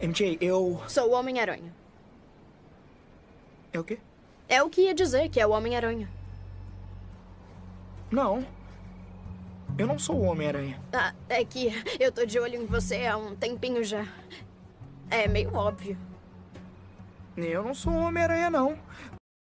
MJ, eu. Sou o Homem-Aranha. É o quê? É o que ia dizer que é o Homem-Aranha. Não. Eu não sou o Homem-Aranha. Ah, é que eu tô de olho em você há um tempinho já. É meio óbvio. Eu não sou o Homem-Aranha, não.